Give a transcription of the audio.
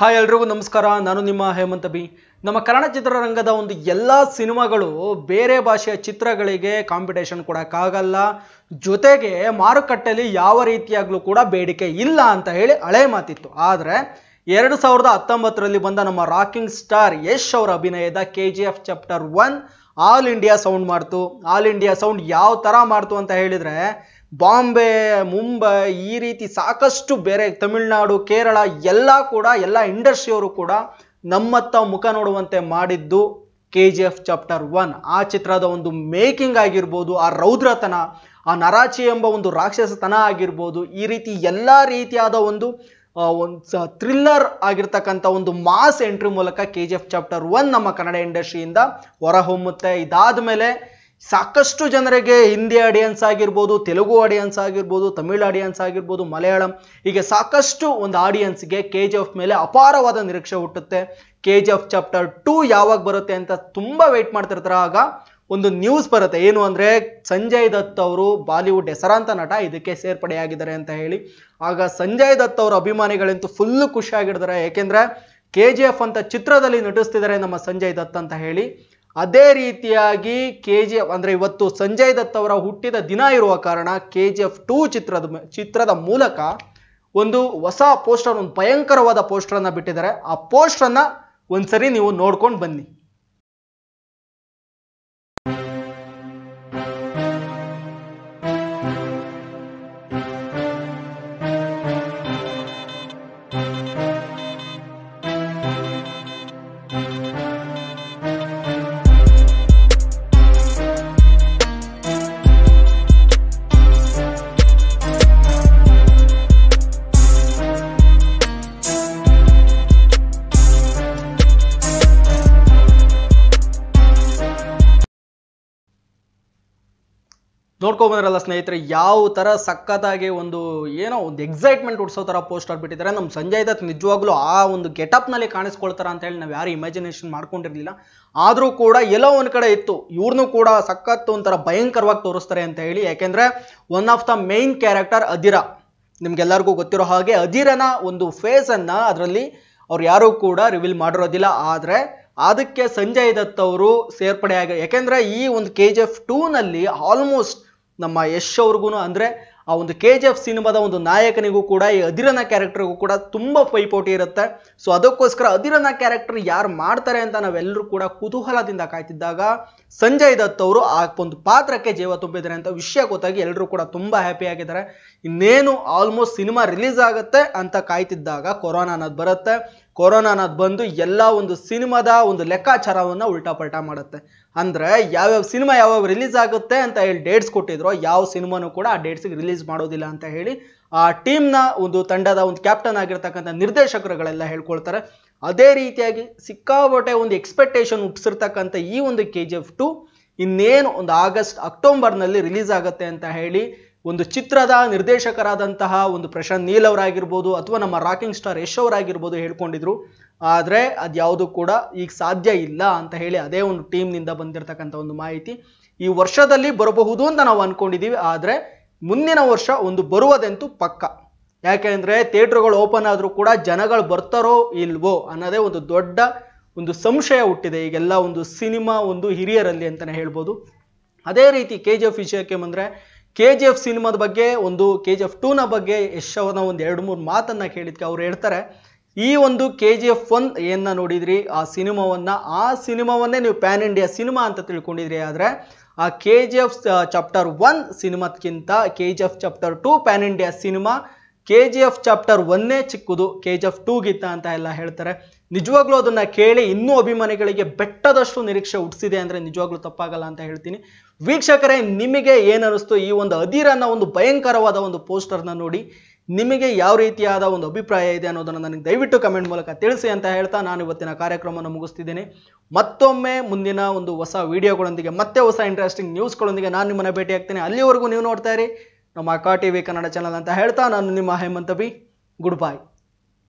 hi ಎಲ್ರಿಗೂ ನಮಸ್ಕಾರ ನಾನು ನಿಮ್ಮ ಹೇಮಂತ ಬಿ ನಮ್ಮ ಕನ್ನಡ ಚಿತ್ರರಂಗದ ಒಂದು ಎಲ್ಲ ಸಿನಿಮಾಗಳು ಬೇರೆ ಭಾಷೆಯ ಚಿತ್ರಗಳಿಗೆ ಕಾಂಪಿಟೇಷನ್ ಕೊಡೋಕ್ಕಾಗಲ್ಲ ಜೊತೆಗೆ ಮಾರುಕಟ್ಟೆಯಲ್ಲಿ ಯಾವ ರೀತಿಯಾಗಲೂ ಕೂಡ ಬೇಡಿಕೆ ಇಲ್ಲ ಅಂತ ಹೇಳಿ ಹಳೆ ಮಾತಿತ್ತು ಆದರೆ ಎರಡು ಸಾವಿರದ ಹತ್ತೊಂಬತ್ತರಲ್ಲಿ ಬಂದ ನಮ್ಮ ರಾಕಿಂಗ್ ಸ್ಟಾರ್ ಯಶ್ ಅವರ ಅಭಿನಯದ K G F chapter one all India sound ಮಾಡ್ತು ಆಲ್ ಇಂಡಿಯಾ ಸೌಂಡ್ ಯಾವ ಥರ ಮಾಡ್ತು ಅಂತ ಹೇಳಿದರೆ ಬಾಂಬೆ ಮುಂಬೈ ಈ ರೀತಿ ಸಾಕಷ್ಟು ಬೇರೆ ತಮಿಳುನಾಡು ಕೇರಳ ಎಲ್ಲ ಕೂಡ ಎಲ್ಲ ಇಂಡಸ್ಟ್ರಿಯವರು ಕೂಡ ನಮ್ಮತ್ತ ಮುಖ ನೋಡುವಂತೆ ಮಾಡಿದ್ದು K G F chapter one ಆ ಚಿತ್ರದ ಒಂದು ಮೇಕಿಂಗ್ ಆಗಿರ್ಬೋದು ಆ ರೌದ್ರತನ ಆ ನರಾಚಿ ಎಂಬ ಒಂದು ರಾಕ್ಷಸತನ ಆಗಿರ್ಬೋದು ಈ ರೀತಿ ಎಲ್ಲ ರೀತಿಯಾದ ಒಂದು ಒಂದು ಥ್ರಿಲ್ಲರ್ ಆಗಿರ್ತಕ್ಕಂಥ ಒಂದು ಮಾಸ್ ಎಂಟ್ರಿ ಮೂಲಕ K G F chapter one ನಮ್ಮ ಕನ್ನಡ ಇಂಡಸ್ಟ್ರಿಯಿಂದ ಹೊರಹೊಮ್ಮುತ್ತೆ ಇದಾದ ಮೇಲೆ ಸಾಕಷ್ಟು ಜನರಿಗೆ ಹಿಂದಿ ಆಡಿಯನ್ಸ್ ಆಗಿರ್ಬೋದು ತೆಲುಗು ಆಡಿಯನ್ಸ್ ಆಗಿರ್ಬೋದು ತಮಿಳ್ ಆಡಿಯನ್ಸ್ ಆಗಿರ್ಬೋದು ಮಲಯಾಳಂ ಹೀಗೆ ಸಾಕಷ್ಟು ಒಂದು ಆಡಿಯನ್ಸ್ಗೆ ಕೆ ಜಿ ಎಫ್ ಮೇಲೆ ಅಪಾರವಾದ ನಿರೀಕ್ಷೆ ಹುಟ್ಟುತ್ತೆ K G F chapter two ಯಾವಾಗ ಬರುತ್ತೆ ಅಂತ ತುಂಬ ವೆಯ್ಟ್ ಮಾಡ್ತಿರ್ತಾರೆ ಆಗ ಒಂದು ನ್ಯೂಸ್ ಬರುತ್ತೆ ಏನು ಅಂದರೆ ಸಂಜಯ್ ದತ್ ಅವರು ಬಾಲಿವುಡ್ ಹೆಸರಾಂತ ನಟ ಇದಕ್ಕೆ ಸೇರ್ಪಡೆಯಾಗಿದ್ದಾರೆ ಅಂತ ಹೇಳಿ ಆಗ ಸಂಜಯ್ ದತ್ ಅವರ ಅಭಿಮಾನಿಗಳಂತೂ ಫುಲ್ಲು ಖುಷಿಯಾಗಿಡ್ತಾರೆ ಏಕೆಂದರೆ ಕೆ ಜಿ ಎಫ್ ಅಂತ ಚಿತ್ರದಲ್ಲಿ ನಟಿಸ್ತಿದ್ದಾರೆ ನಮ್ಮ ಸಂಜಯ್ ದತ್ ಅಂತ ಹೇಳಿ ಅದೇ ರೀತಿಯಾಗಿ ಕೆ ಜಿ ಎಫ್ ಅಂದ್ರೆ ಇವತ್ತು ಸಂಜಯ್ ದತ್ ಅವರ ಹುಟ್ಟಿದ ದಿನ ಇರುವ ಕಾರಣ ಕೆ ಜಿ ಎಫ್ ಟೂ ಚಿತ್ರದ ಚಿತ್ರದ ಮೂಲಕ ಒಂದು ಹೊಸ ಪೋಸ್ಟರ್ ಒಂದು ಭಯಂಕರವಾದ ಪೋಸ್ಟರ್ ಅನ್ನ ಬಿಟ್ಟಿದ್ದಾರೆ ಆ ಪೋಸ್ಟರ್ ಅನ್ನ ಒಂದ್ಸರಿ ನೀವು ನೋಡ್ಕೊಂಡು ಬನ್ನಿ ನೋಡ್ಕೊಬಂದ್ರಲ್ಲ ಸ್ನೇಹಿತರೆ ಯಾವ ಥರ ಸಕ್ಕತ್ತಾಗಿ ಒಂದು ಏನೋ ಒಂದು ಎಕ್ಸೈಟ್ಮೆಂಟ್ ಉಡ್ಸೋ ಥರ ಪೋಸ್ಟರ್ ಬಿಟ್ಟಿದ್ದಾರೆ ನಮ್ಮ ಸಂಜಯ್ ದತ್ ನಿಜವಾಗ್ಲೂ ಆ ಒಂದು ಗೆಟಪ್ನಲ್ಲಿ ಕಾಣಿಸ್ಕೊಳ್ತಾರ ಅಂತ ಹೇಳಿ ನಾವು ಯಾರು ಇಮ್ಯಾಜಿನೇಷನ್ ಮಾಡ್ಕೊಂಡಿರಲಿಲ್ಲ ಆದರೂ ಕೂಡ ಎಲ್ಲೋ ಒಂದು ಕಡೆ ಇತ್ತು ಇವ್ರನ್ನೂ ಕೂಡ ಸಖತ್ತು ಒಂಥರ ಭಯಂಕರವಾಗಿ ತೋರಿಸ್ತಾರೆ ಅಂತ ಹೇಳಿ ಯಾಕೆಂದರೆ one of the main character Adheera ನಿಮ್ಗೆಲ್ಲರಿಗೂ ಗೊತ್ತಿರೋ ಹಾಗೆ ಅದಿರನ ಒಂದು ಫೇಸನ್ನು ಅದರಲ್ಲಿ ಅವ್ರು ಯಾರೂ ಕೂಡ ರಿವೀಲ್ ಮಾಡಿರೋದಿಲ್ಲ ಆದರೆ ಅದಕ್ಕೆ ಸಂಜಯ್ ದತ್ ಅವರು ಸೇರ್ಪಡೆಯಾಗ ಯಾಕೆಂದ್ರೆ ಈ ಒಂದು ಕೆ ಜಿ ಎಫ್ ಟೂನಲ್ಲಿ ಆಲ್ಮೋಸ್ಟ್ ನಮ್ಮ ಯಶ್ ಅವ್ರಿಗೂ ಅಂದರೆ ಆ ಒಂದು ಕೆ ಜಿ ಎಫ್ ಸಿನಿಮಾದ ಒಂದು ನಾಯಕನಿಗೂ ಕೂಡ ಈ ಅದಿರನ ಕ್ಯಾರೆಕ್ಟರ್ಗೂ ಕೂಡ ತುಂಬ ಪೈಪೋಟಿ ಇರುತ್ತೆ ಸೊ ಅದಕ್ಕೋಸ್ಕರ ಅದಿರನ ಕ್ಯಾರೆಕ್ಟರ್ ಯಾರು ಮಾಡ್ತಾರೆ ಅಂತ ನಾವೆಲ್ಲರೂ ಕೂಡ ಕುತೂಹಲದಿಂದ ಕಾಯ್ತಿದ್ದಾಗ ಸಂಜಯ್ ದತ್ ಅವರು ಆ ಒಂದು ಪಾತ್ರಕ್ಕೆ ಜೀವ ತುಂಬಿದ್ದಾರೆ ಅಂತ ವಿಷಯ ಗೊತ್ತಾಗಿ ಎಲ್ಲರೂ ಕೂಡ ತುಂಬ ಹ್ಯಾಪಿ ಆಗಿದ್ದಾರೆ ಇನ್ನೇನು ಆಲ್ಮೋಸ್ಟ್ ಸಿನಿಮಾ ರಿಲೀಸ್ ಆಗುತ್ತೆ ಅಂತ ಕಾಯ್ತಿದ್ದಾಗ ಕೊರೋನಾ ಅನ್ನೋದು ಬರುತ್ತೆ ಕೊರೋನಾ ಅನ್ನೋದು ಬಂದು ಎಲ್ಲ ಒಂದು ಸಿನಿಮಾದ ಒಂದು ಲೆಕ್ಕಾಚಾರವನ್ನು ಉಲ್ಟಾ ಪಲ್ಟಾ ಮಾಡುತ್ತೆ ಅಂದರೆ ಯಾವ್ಯಾವ ಸಿನಿಮಾ ಯಾವ್ಯಾವ ರಿಲೀಸ್ ಆಗುತ್ತೆ ಅಂತ ಹೇಳಿ ಡೇಟ್ಸ್ ಕೊಟ್ಟಿದ್ರು ಯಾವ ಸಿನಿಮಾನೂ ಕೂಡ ಆ ಡೇಟ್ಸಿಗೆ ರಿಲೀಸ್ ಮಾಡೋದಿಲ್ಲ ಅಂತ ಹೇಳಿ ಆ ಟೀಮ್ನ ಒಂದು ತಂಡದ ಒಂದು ಕ್ಯಾಪ್ಟನ್ ಆಗಿರ್ತಕ್ಕಂಥ ನಿರ್ದೇಶಕರುಗಳೆಲ್ಲ ಹೇಳ್ಕೊಳ್ತಾರೆ ಅದೇ ರೀತಿಯಾಗಿ ಸಿಕ್ಕಾಪಟ್ಟೆ ಒಂದು ಎಕ್ಸ್ಪೆಕ್ಟೇಷನ್ ಹುಟ್ಟಿಸಿರ್ತಕ್ಕಂಥ ಈ ಒಂದು ಕೆ ಜಿ ಎಫ್ ಟು ಇನ್ನೇನು ಒಂದು ಆಗಸ್ಟ್ ಅಕ್ಟೋಬರ್ನಲ್ಲಿ ರಿಲೀಸ್ ಆಗುತ್ತೆ ಅಂತ ಹೇಳಿ ಒಂದು ಚಿತ್ರದ ನಿರ್ದೇಶಕರಾದಂತಹ ಒಂದು ಪ್ರಶಾಂತ್ ನೀಲ್ ಅವರಾಗಿರ್ಬೋದು ಅಥವಾ ನಮ್ಮ ರಾಕಿಂಗ್ ಸ್ಟಾರ್ ಯಶ್ ಅವರಾಗಿರ್ಬೋದು ಹೇಳ್ಕೊಂಡಿದ್ರು ಆದರೆ ಅದ್ಯಾವುದು ಕೂಡ ಈಗ ಸಾಧ್ಯ ಇಲ್ಲ ಅಂತ ಹೇಳಿ ಅದೇ ಒಂದು ಟೀಮ್ನಿಂದ ಬಂದಿರತಕ್ಕಂಥ ಒಂದು ಮಾಹಿತಿ ಈ ವರ್ಷದಲ್ಲಿ ಬರಬಹುದು ಅಂತ ನಾವು ಅಂದ್ಕೊಂಡಿದ್ದೀವಿ ಆದರೆ ಮುಂದಿನ ವರ್ಷ ಒಂದು ಬರುವುದಂತೂ ಪಕ್ಕ ಯಾಕೆಂದರೆ ಥಿಯೇಟ್ರ್ಗಳು ಓಪನ್ ಆದರೂ ಕೂಡ ಜನಗಳು ಬರ್ತಾರೋ ಇಲ್ವೋ ಅನ್ನೋದೇ ಒಂದು ದೊಡ್ಡ ಒಂದು ಸಂಶಯ ಹುಟ್ಟಿದೆ ಈಗೆಲ್ಲ ಒಂದು ಸಿನಿಮಾ ಒಂದು ಹಿರಿಯರಲ್ಲಿ ಅಂತಲೇ ಹೇಳ್ಬೋದು ಅದೇ ರೀತಿ ಕೆ ಜಿ ಎಫ್ ವಿಷಯಕ್ಕೆ ಬಂದರೆ ಕೆ ಜಿ ಎಫ್ ಸಿನಿಮಾದ ಬಗ್ಗೆ ಒಂದು ಕೆ ಜಿ ಎಫ್ ಟೂನ ಬಗ್ಗೆ ಯಶ್ ಒಂದು ಎರಡು ಮೂರು ಮಾತನ್ನು ಕೇಳಿದ್ಕೆ ಅವ್ರು ಹೇಳ್ತಾರೆ ಈ ಒಂದು ಕೆ ಜಿ ಎಫ್ ಒನ್ ಏನ ನೋಡಿದ್ರಿ ಆ ಸಿನಿಮಾವನ್ನ ಆ ಸಿನಿಮಾವನ್ನೇ ನೀವು ಪ್ಯಾನ್ ಇಂಡಿಯಾ ಸಿನಿಮಾ ಅಂತ ತಿಳ್ಕೊಂಡಿದ್ರಿ ಆದರೆ ಆ K G F chapter one ಸಿನಿಮಾಕ್ಕಿಂತ K G F chapter two pan India cinema K G F chapter ಒನ್ನೇ ಚಿಕ್ಕದು ಕೆ ಜಿ ಎಫ್ ಟೂಗಿತ್ತ ಅಂತ ಎಲ್ಲ ಹೇಳ್ತಾರೆ ನಿಜವಾಗ್ಲೂ ಅದನ್ನು ಕೇಳಿ ಇನ್ನೂ ಅಭಿಮಾನಿಗಳಿಗೆ ಬೆಟ್ಟದಷ್ಟು ನಿರೀಕ್ಷೆ ಹುಟ್ಟಿಸಿದೆ ಅಂದರೆ ನಿಜವಾಗ್ಲೂ ತಪ್ಪಾಗಲ್ಲ ಅಂತ ಹೇಳ್ತೀನಿ ವೀಕ್ಷಕರೇ ನಿಮಗೆ ಏನನ್ನಿಸ್ತು ಈ ಒಂದು ಅಧೀರನ ಒಂದು ಭಯಂಕರವಾದ ಒಂದು ಪೋಸ್ಟರ್ನ ನೋಡಿ ನಿಮಗೆ ಯಾವ ರೀತಿಯಾದ ಒಂದು ಅಭಿಪ್ರಾಯ ಇದೆ ಅನ್ನೋದನ್ನು ನನಗೆ ದಯವಿಟ್ಟು ಕಮೆಂಟ್ ಮೂಲಕ ತಿಳಿಸಿ ಅಂತ ಹೇಳ್ತಾ ನಾನು ಇವತ್ತಿನ ಕಾರ್ಯಕ್ರಮವನ್ನು ಮುಗಿಸ್ತಿದ್ದೀನಿ ಮತ್ತೊಮ್ಮೆ ಮುಂದಿನ ಒಂದು ಹೊಸ ವಿಡಿಯೋಗಳೊಂದಿಗೆ ಮತ್ತೆ ಹೊಸ ಇಂಟ್ರೆಸ್ಟಿಂಗ್ ನ್ಯೂಸ್ಗಳೊಂದಿಗೆ ನಾನು ನಿಮ್ಮನ್ನು ಭೇಟಿ ಅಲ್ಲಿವರೆಗೂ ನೀವು ನೋಡ್ತಾ ಇರಿ ನಮ್ಮ ಅಕಾ ಟಿ ವಿ ಕನ್ನಡ ಚಾನಲ್ ಅಂತ ಹೇಳ್ತಾ ನಾನು ನಿಮ್ಮ ಹೇಮಂತ ಬಿ ಗುಡ್ ಬಾಯ್